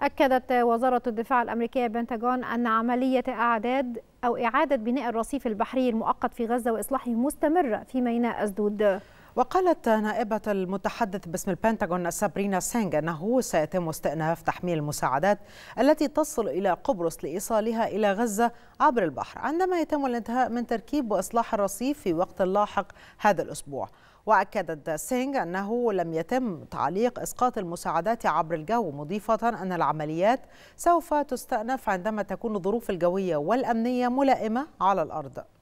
أكدت وزارة الدفاع الأمريكية بنتاجون أن عملية إعداد أو إعادة بناء الرصيف البحري المؤقت في غزة وإصلاحه مستمرة في ميناء أسدود وقالت نائبة المتحدث باسم البنتاغون سابرينا سينغ أنه سيتم استئناف تحميل المساعدات التي تصل إلى قبرص لإيصالها إلى غزة عبر البحر عندما يتم الانتهاء من تركيب وإصلاح الرصيف في وقت لاحق هذا الأسبوع وأكدت سينغ أنه لم يتم تعليق إسقاط المساعدات عبر الجو مضيفة أن العمليات سوف تستأنف عندما تكون الظروف الجوية والأمنية ملائمة على الأرض